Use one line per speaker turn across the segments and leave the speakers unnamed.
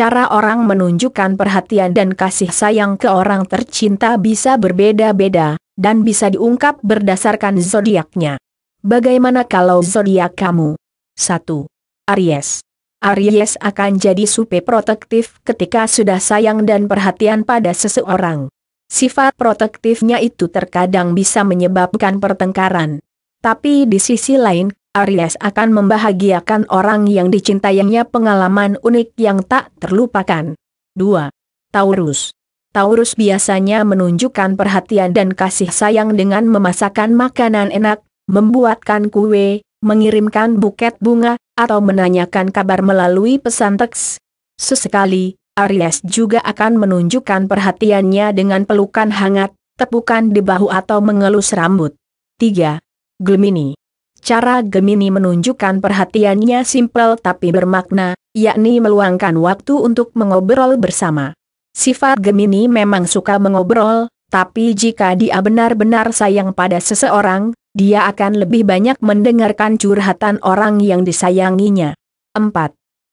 Cara orang menunjukkan perhatian dan kasih sayang ke orang tercinta bisa berbeda-beda, dan bisa diungkap berdasarkan zodiaknya. Bagaimana kalau zodiak kamu? 1. Aries Aries akan jadi super protektif ketika sudah sayang dan perhatian pada seseorang. Sifat protektifnya itu terkadang bisa menyebabkan pertengkaran. Tapi di sisi lain, Aries akan membahagiakan orang yang dicintainya pengalaman unik yang tak terlupakan. 2. Taurus Taurus biasanya menunjukkan perhatian dan kasih sayang dengan memasakkan makanan enak, membuatkan kue, mengirimkan buket bunga, atau menanyakan kabar melalui pesan teks. Sesekali, Aries juga akan menunjukkan perhatiannya dengan pelukan hangat, tepukan di bahu atau mengelus rambut. 3. Gemini Cara Gemini menunjukkan perhatiannya simpel tapi bermakna, yakni meluangkan waktu untuk mengobrol bersama. Sifat Gemini memang suka mengobrol, tapi jika dia benar-benar sayang pada seseorang, dia akan lebih banyak mendengarkan curhatan orang yang disayanginya. 4.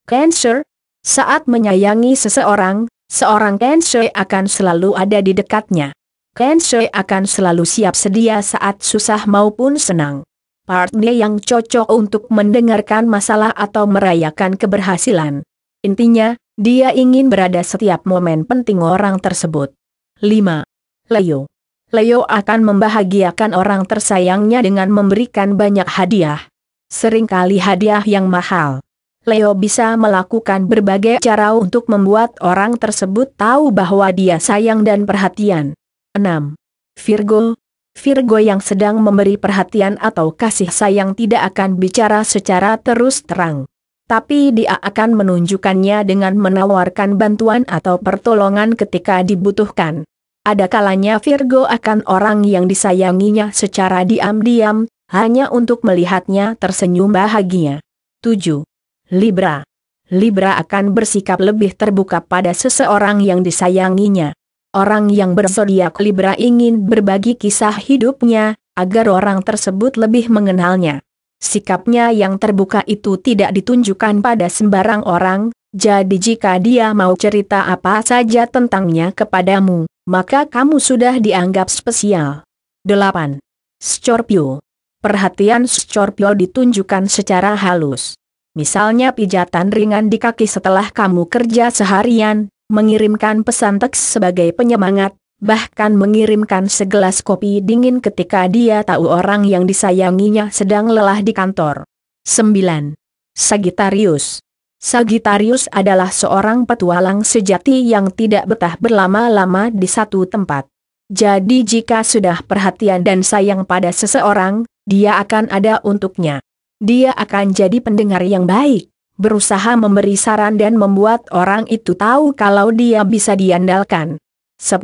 Cancer Saat menyayangi seseorang, seorang Cancer akan selalu ada di dekatnya. Cancer akan selalu siap sedia saat susah maupun senang partner yang cocok untuk mendengarkan masalah atau merayakan keberhasilan. Intinya, dia ingin berada setiap momen penting orang tersebut. 5. Leo Leo akan membahagiakan orang tersayangnya dengan memberikan banyak hadiah. Seringkali hadiah yang mahal. Leo bisa melakukan berbagai cara untuk membuat orang tersebut tahu bahwa dia sayang dan perhatian. 6. Virgo, Virgo yang sedang memberi perhatian atau kasih sayang tidak akan bicara secara terus terang. Tapi dia akan menunjukkannya dengan menawarkan bantuan atau pertolongan ketika dibutuhkan. Ada kalanya Virgo akan orang yang disayanginya secara diam-diam, hanya untuk melihatnya tersenyum bahagia. 7. Libra Libra akan bersikap lebih terbuka pada seseorang yang disayanginya. Orang yang bersodiak Libra ingin berbagi kisah hidupnya, agar orang tersebut lebih mengenalnya. Sikapnya yang terbuka itu tidak ditunjukkan pada sembarang orang, jadi jika dia mau cerita apa saja tentangnya kepadamu, maka kamu sudah dianggap spesial. 8. Scorpio Perhatian Scorpio ditunjukkan secara halus. Misalnya pijatan ringan di kaki setelah kamu kerja seharian, mengirimkan pesan teks sebagai penyemangat, bahkan mengirimkan segelas kopi dingin ketika dia tahu orang yang disayanginya sedang lelah di kantor. 9. Sagittarius Sagittarius adalah seorang petualang sejati yang tidak betah berlama-lama di satu tempat. Jadi jika sudah perhatian dan sayang pada seseorang, dia akan ada untuknya. Dia akan jadi pendengar yang baik, berusaha memberi saran dan membuat orang itu tahu kalau dia bisa diandalkan. 10.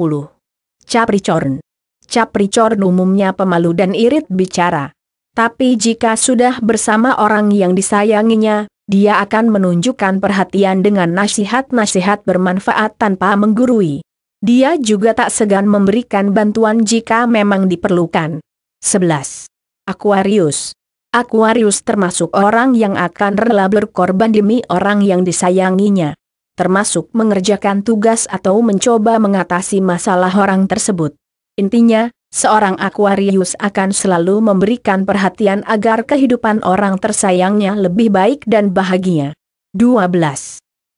Capricorn Capricorn umumnya pemalu dan irit bicara. Tapi jika sudah bersama orang yang disayanginya, dia akan menunjukkan perhatian dengan nasihat-nasihat bermanfaat tanpa menggurui. Dia juga tak segan memberikan bantuan jika memang diperlukan. 11. Aquarius Aquarius termasuk orang yang akan rela berkorban demi orang yang disayanginya. Termasuk mengerjakan tugas atau mencoba mengatasi masalah orang tersebut. Intinya, seorang Aquarius akan selalu memberikan perhatian agar kehidupan orang tersayangnya lebih baik dan bahagia. 12.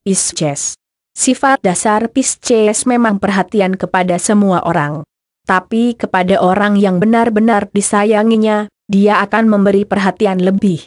Pisces Sifat dasar Pisces memang perhatian kepada semua orang. Tapi kepada orang yang benar-benar disayanginya, dia akan memberi perhatian lebih.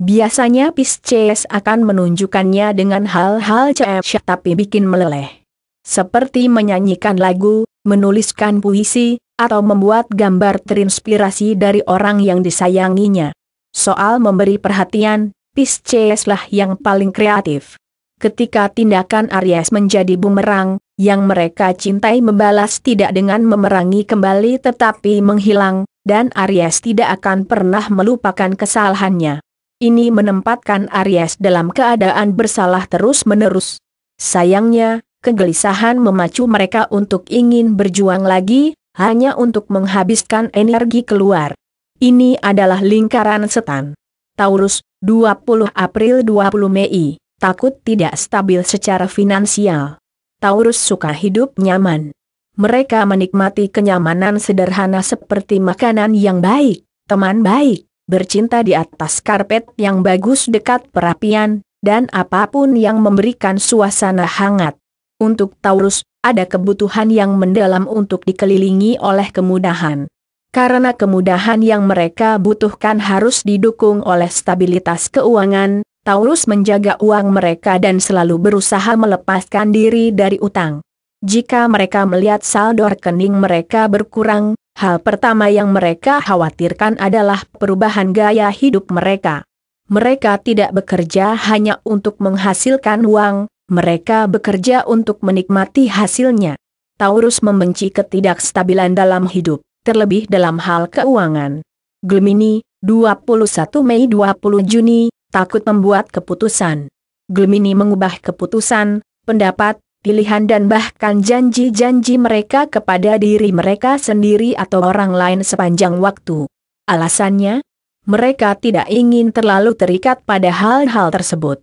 Biasanya Pisces akan menunjukkannya dengan hal-hal cece tapi bikin meleleh. Seperti menyanyikan lagu, menuliskan puisi, atau membuat gambar terinspirasi dari orang yang disayanginya. Soal memberi perhatian, Pisces lah yang paling kreatif. Ketika tindakan Aries menjadi bumerang, yang mereka cintai membalas tidak dengan memerangi kembali tetapi menghilang, dan Aries tidak akan pernah melupakan kesalahannya. Ini menempatkan Aries dalam keadaan bersalah terus-menerus. Sayangnya, kegelisahan memacu mereka untuk ingin berjuang lagi, hanya untuk menghabiskan energi keluar. Ini adalah lingkaran setan. Taurus, 20 April 20 Mei, takut tidak stabil secara finansial. Taurus suka hidup nyaman mereka menikmati kenyamanan sederhana seperti makanan yang baik, teman baik, bercinta di atas karpet yang bagus dekat perapian, dan apapun yang memberikan suasana hangat. Untuk Taurus, ada kebutuhan yang mendalam untuk dikelilingi oleh kemudahan karena kemudahan yang mereka butuhkan harus didukung oleh stabilitas keuangan, Taurus menjaga uang mereka dan selalu berusaha melepaskan diri dari utang. Jika mereka melihat saldo rekening mereka berkurang, hal pertama yang mereka khawatirkan adalah perubahan gaya hidup mereka. Mereka tidak bekerja hanya untuk menghasilkan uang, mereka bekerja untuk menikmati hasilnya. Taurus membenci ketidakstabilan dalam hidup, terlebih dalam hal keuangan. Gemini, 21 Mei 20 Juni, takut membuat keputusan. Gemini mengubah keputusan, pendapat, pilihan dan bahkan janji-janji mereka kepada diri mereka sendiri atau orang lain sepanjang waktu. Alasannya, mereka tidak ingin terlalu terikat pada hal-hal tersebut.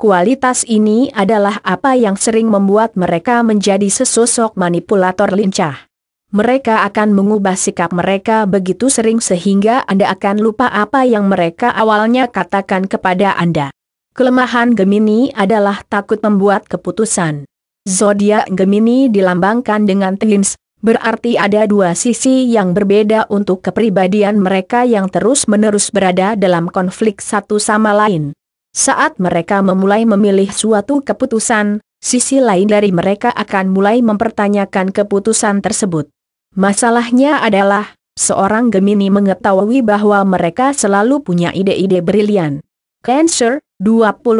Kualitas ini adalah apa yang sering membuat mereka menjadi sesosok manipulator lincah. Mereka akan mengubah sikap mereka begitu sering sehingga Anda akan lupa apa yang mereka awalnya katakan kepada Anda. Kelemahan Gemini adalah takut membuat keputusan. Zodiak Gemini dilambangkan dengan Twins, berarti ada dua sisi yang berbeda untuk kepribadian mereka yang terus-menerus berada dalam konflik satu sama lain. Saat mereka memulai memilih suatu keputusan, sisi lain dari mereka akan mulai mempertanyakan keputusan tersebut. Masalahnya adalah, seorang Gemini mengetahui bahwa mereka selalu punya ide-ide brilian. Cancer, 21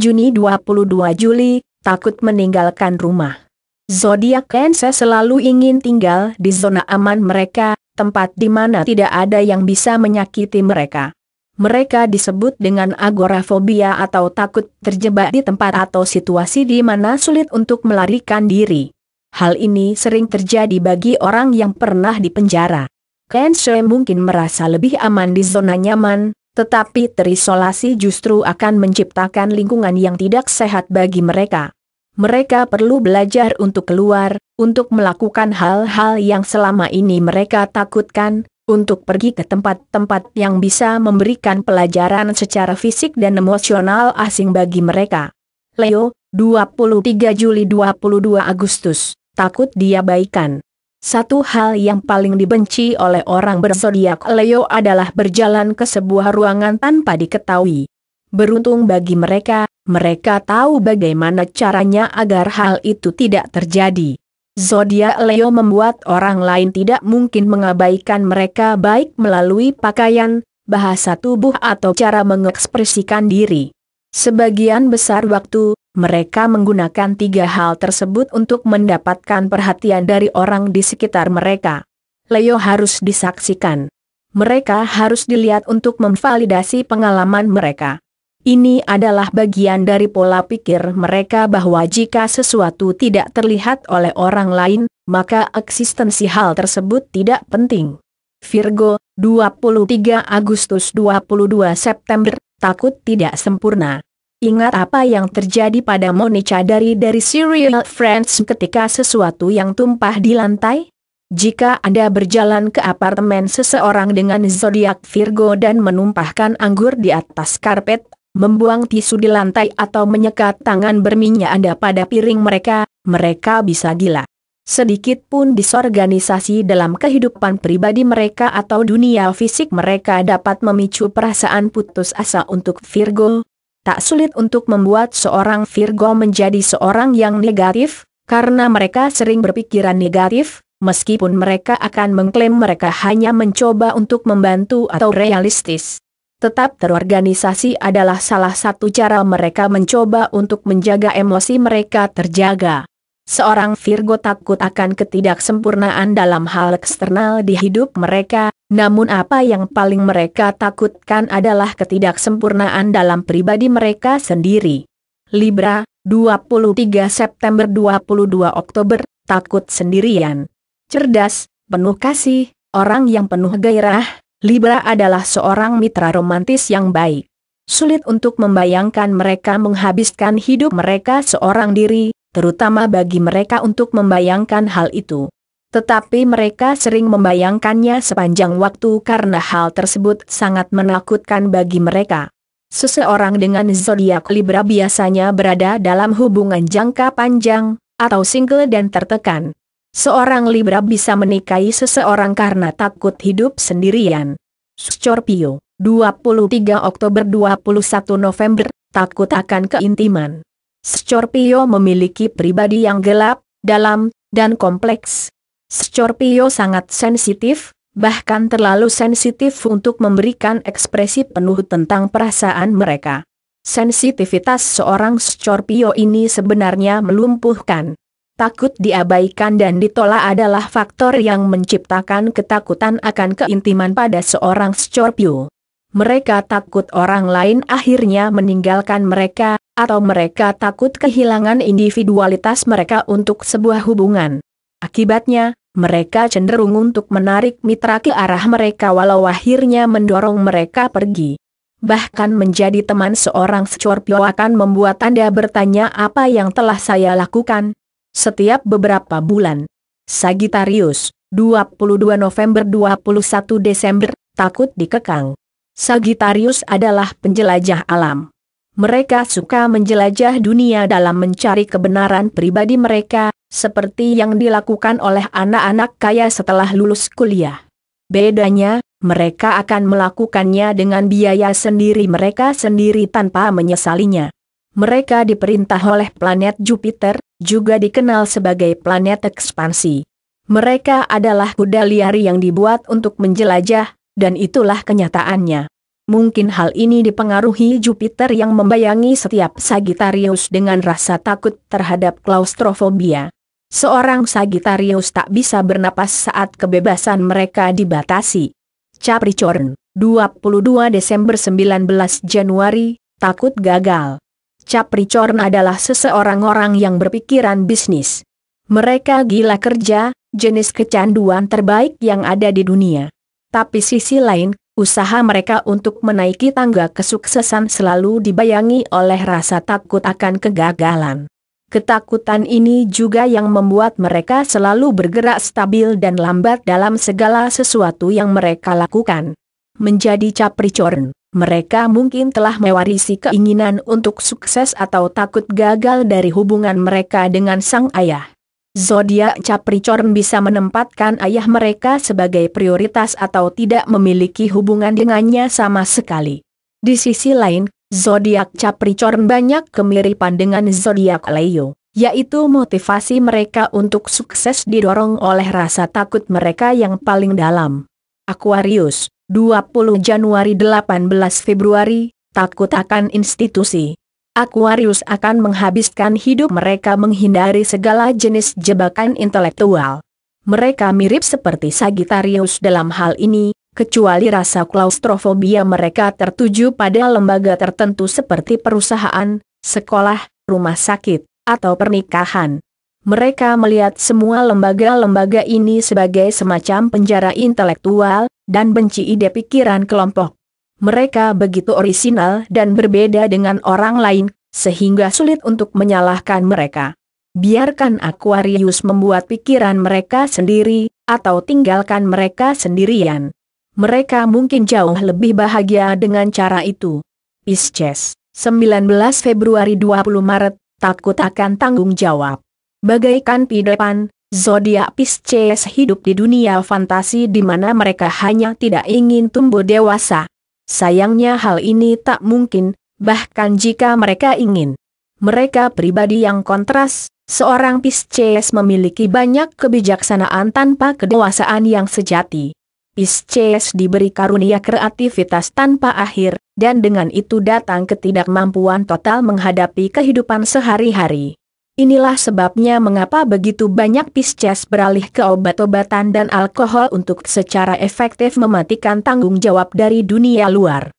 Juni 22 Juli, takut meninggalkan rumah. Zodiak Kense selalu ingin tinggal di zona aman mereka, tempat di mana tidak ada yang bisa menyakiti mereka. Mereka disebut dengan agorafobia atau takut terjebak di tempat atau situasi di mana sulit untuk melarikan diri. Hal ini sering terjadi bagi orang yang pernah dipenjara. Kense mungkin merasa lebih aman di zona nyaman, tetapi terisolasi justru akan menciptakan lingkungan yang tidak sehat bagi mereka. Mereka perlu belajar untuk keluar, untuk melakukan hal-hal yang selama ini mereka takutkan, untuk pergi ke tempat-tempat yang bisa memberikan pelajaran secara fisik dan emosional asing bagi mereka. Leo, 23 Juli 22 Agustus, takut dia baikan. Satu hal yang paling dibenci oleh orang berzodiak Leo adalah berjalan ke sebuah ruangan tanpa diketahui. Beruntung bagi mereka, mereka tahu bagaimana caranya agar hal itu tidak terjadi. Zodiak Leo membuat orang lain tidak mungkin mengabaikan mereka baik melalui pakaian, bahasa tubuh atau cara mengekspresikan diri. Sebagian besar waktu, mereka menggunakan tiga hal tersebut untuk mendapatkan perhatian dari orang di sekitar mereka. Leo harus disaksikan. Mereka harus dilihat untuk memvalidasi pengalaman mereka. Ini adalah bagian dari pola pikir mereka bahwa jika sesuatu tidak terlihat oleh orang lain, maka eksistensi hal tersebut tidak penting. Virgo, 23 Agustus 22 September, takut tidak sempurna. Ingat apa yang terjadi pada Monica dari dari Serial Friends ketika sesuatu yang tumpah di lantai? Jika Anda berjalan ke apartemen seseorang dengan zodiak Virgo dan menumpahkan anggur di atas karpet, membuang tisu di lantai atau menyekat tangan berminyak Anda pada piring mereka, mereka bisa gila. Sedikit pun disorganisasi dalam kehidupan pribadi mereka atau dunia fisik mereka dapat memicu perasaan putus asa untuk Virgo, tak sulit untuk membuat seorang Virgo menjadi seorang yang negatif, karena mereka sering berpikiran negatif, meskipun mereka akan mengklaim mereka hanya mencoba untuk membantu atau realistis. Tetap terorganisasi adalah salah satu cara mereka mencoba untuk menjaga emosi mereka terjaga. Seorang Virgo takut akan ketidaksempurnaan dalam hal eksternal di hidup mereka, namun apa yang paling mereka takutkan adalah ketidaksempurnaan dalam pribadi mereka sendiri. Libra, 23 September 22 Oktober, takut sendirian. Cerdas, penuh kasih, orang yang penuh gairah, Libra adalah seorang mitra romantis yang baik. Sulit untuk membayangkan mereka menghabiskan hidup mereka seorang diri, terutama bagi mereka untuk membayangkan hal itu. Tetapi mereka sering membayangkannya sepanjang waktu karena hal tersebut sangat menakutkan bagi mereka. Seseorang dengan zodiak Libra biasanya berada dalam hubungan jangka panjang, atau single dan tertekan. Seorang Libra bisa menikahi seseorang karena takut hidup sendirian. Scorpio, 23 Oktober 21 November, takut akan keintiman. Scorpio memiliki pribadi yang gelap, dalam, dan kompleks, Scorpio sangat sensitif, bahkan terlalu sensitif untuk memberikan ekspresi penuh tentang perasaan mereka. Sensitivitas seorang Scorpio ini sebenarnya melumpuhkan. Takut diabaikan dan ditolak adalah faktor yang menciptakan ketakutan akan keintiman pada seorang Scorpio. Mereka takut orang lain akhirnya meninggalkan mereka, atau mereka takut kehilangan individualitas mereka untuk sebuah hubungan. Akibatnya, mereka cenderung untuk menarik mitra ke arah mereka walau akhirnya mendorong mereka pergi. Bahkan menjadi teman seorang Scorpio akan membuat Anda bertanya apa yang telah saya lakukan setiap beberapa bulan. Sagittarius, 22 November 21 Desember, takut dikekang. Sagittarius adalah penjelajah alam. Mereka suka menjelajah dunia dalam mencari kebenaran pribadi mereka, seperti yang dilakukan oleh anak-anak kaya setelah lulus kuliah. Bedanya, mereka akan melakukannya dengan biaya sendiri mereka sendiri tanpa menyesalinya. Mereka diperintah oleh planet Jupiter, juga dikenal sebagai planet ekspansi. Mereka adalah kuda liar yang dibuat untuk menjelajah, dan itulah kenyataannya. Mungkin hal ini dipengaruhi Jupiter yang membayangi setiap Sagittarius dengan rasa takut terhadap klaustrofobia. Seorang Sagitarius tak bisa bernapas saat kebebasan mereka dibatasi. Capricorn, 22 Desember 19 Januari, takut gagal. Capricorn adalah seseorang orang yang berpikiran bisnis. Mereka gila kerja, jenis kecanduan terbaik yang ada di dunia. Tapi sisi lain, usaha mereka untuk menaiki tangga kesuksesan selalu dibayangi oleh rasa takut akan kegagalan. Ketakutan ini juga yang membuat mereka selalu bergerak stabil dan lambat dalam segala sesuatu yang mereka lakukan. Menjadi capricorn, mereka mungkin telah mewarisi keinginan untuk sukses atau takut gagal dari hubungan mereka dengan sang ayah. Zodiak Capricorn bisa menempatkan ayah mereka sebagai prioritas atau tidak memiliki hubungan dengannya sama sekali. Di sisi lain, Zodiak Capricorn banyak kemiripan dengan zodiak Leo, yaitu motivasi mereka untuk sukses didorong oleh rasa takut mereka yang paling dalam. Aquarius, 20 Januari 18 Februari, takut akan institusi. Aquarius akan menghabiskan hidup mereka menghindari segala jenis jebakan intelektual. Mereka mirip seperti Sagittarius dalam hal ini, kecuali rasa klaustrofobia mereka tertuju pada lembaga tertentu seperti perusahaan, sekolah, rumah sakit, atau pernikahan. Mereka melihat semua lembaga-lembaga ini sebagai semacam penjara intelektual, dan benci ide pikiran kelompok. Mereka begitu orisinal dan berbeda dengan orang lain, sehingga sulit untuk menyalahkan mereka. Biarkan Aquarius membuat pikiran mereka sendiri, atau tinggalkan mereka sendirian mereka mungkin jauh lebih bahagia dengan cara itu. Isces, 19 Februari 20 Maret, takut akan tanggung jawab. Bagaikan pidepan, zodiak Pisces hidup di dunia fantasi di mana mereka hanya tidak ingin tumbuh dewasa. Sayangnya hal ini tak mungkin, bahkan jika mereka ingin. Mereka pribadi yang kontras, seorang Pisces memiliki banyak kebijaksanaan tanpa kedewasaan yang sejati. Pisces diberi karunia kreativitas tanpa akhir, dan dengan itu datang ketidakmampuan total menghadapi kehidupan sehari-hari. Inilah sebabnya mengapa begitu banyak Pisces beralih ke obat-obatan dan alkohol untuk secara efektif mematikan tanggung jawab dari dunia luar.